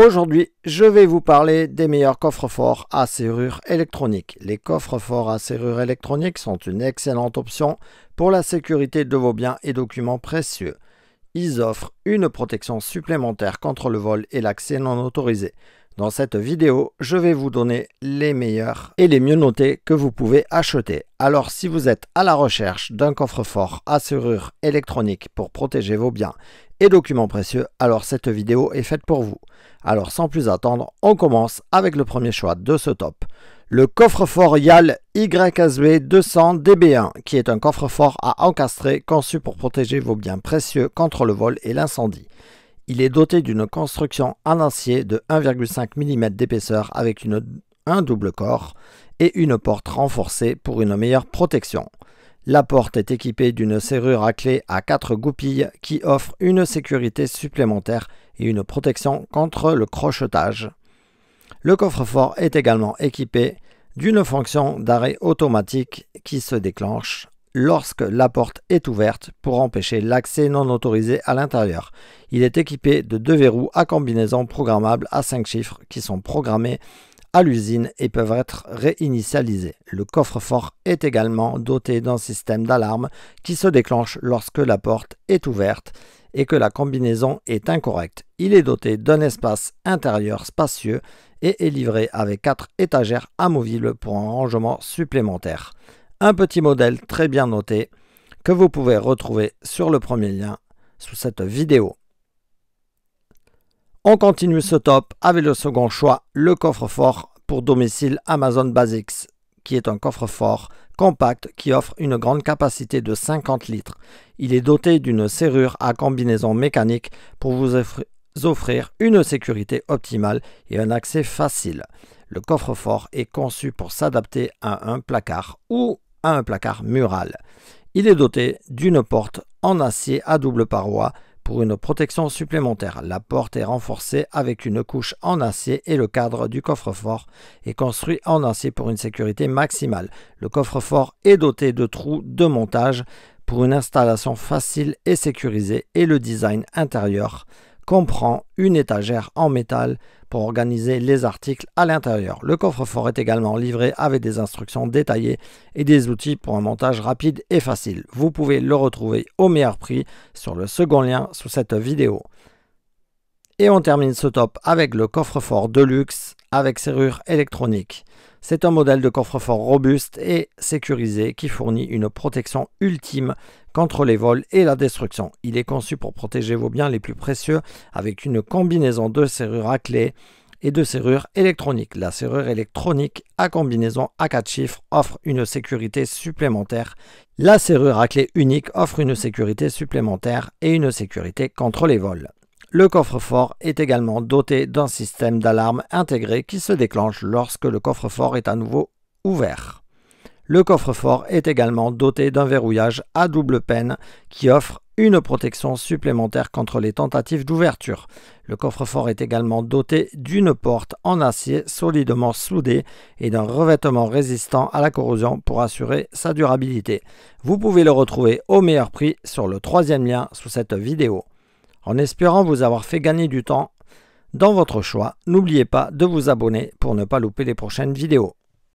Aujourd'hui, je vais vous parler des meilleurs coffres-forts à serrure électronique. Les coffres-forts à serrure électronique sont une excellente option pour la sécurité de vos biens et documents précieux. Ils offrent une protection supplémentaire contre le vol et l'accès non autorisé. Dans cette vidéo, je vais vous donner les meilleurs et les mieux notés que vous pouvez acheter. Alors si vous êtes à la recherche d'un coffre-fort à serrure électronique pour protéger vos biens et documents précieux, alors cette vidéo est faite pour vous. Alors sans plus attendre, on commence avec le premier choix de ce top. Le coffre-fort YAL YSB 200 DB1, qui est un coffre-fort à encastrer conçu pour protéger vos biens précieux contre le vol et l'incendie. Il est doté d'une construction en acier de 1,5 mm d'épaisseur avec une, un double corps et une porte renforcée pour une meilleure protection. La porte est équipée d'une serrure à clé à 4 goupilles qui offre une sécurité supplémentaire et une protection contre le crochetage. Le coffre-fort est également équipé d'une fonction d'arrêt automatique qui se déclenche lorsque la porte est ouverte pour empêcher l'accès non autorisé à l'intérieur. Il est équipé de deux verrous à combinaison programmable à 5 chiffres qui sont programmés à l'usine et peuvent être réinitialisés. Le coffre-fort est également doté d'un système d'alarme qui se déclenche lorsque la porte est ouverte et que la combinaison est incorrecte. Il est doté d'un espace intérieur spacieux et est livré avec quatre étagères amovibles pour un rangement supplémentaire. Un petit modèle très bien noté que vous pouvez retrouver sur le premier lien sous cette vidéo. On continue ce top avec le second choix, le coffre-fort pour domicile Amazon Basics, qui est un coffre-fort compact qui offre une grande capacité de 50 litres. Il est doté d'une serrure à combinaison mécanique pour vous offrir une sécurité optimale et un accès facile. Le coffre-fort est conçu pour s'adapter à un placard ou à un placard mural. Il est doté d'une porte en acier à double paroi pour une protection supplémentaire, la porte est renforcée avec une couche en acier et le cadre du coffre-fort est construit en acier pour une sécurité maximale. Le coffre-fort est doté de trous de montage pour une installation facile et sécurisée et le design intérieur comprend une étagère en métal pour organiser les articles à l'intérieur. Le coffre-fort est également livré avec des instructions détaillées et des outils pour un montage rapide et facile. Vous pouvez le retrouver au meilleur prix sur le second lien sous cette vidéo. Et on termine ce top avec le coffre-fort de luxe avec serrure électronique. C'est un modèle de coffre-fort robuste et sécurisé qui fournit une protection ultime contre les vols et la destruction. Il est conçu pour protéger vos biens les plus précieux avec une combinaison de serrure à clé et de serrure électronique. La serrure électronique à combinaison à 4 chiffres offre une sécurité supplémentaire. La serrure à clé unique offre une sécurité supplémentaire et une sécurité contre les vols. Le coffre-fort est également doté d'un système d'alarme intégré qui se déclenche lorsque le coffre-fort est à nouveau ouvert. Le coffre-fort est également doté d'un verrouillage à double peine qui offre une protection supplémentaire contre les tentatives d'ouverture. Le coffre-fort est également doté d'une porte en acier solidement soudée et d'un revêtement résistant à la corrosion pour assurer sa durabilité. Vous pouvez le retrouver au meilleur prix sur le troisième lien sous cette vidéo. En espérant vous avoir fait gagner du temps dans votre choix, n'oubliez pas de vous abonner pour ne pas louper les prochaines vidéos.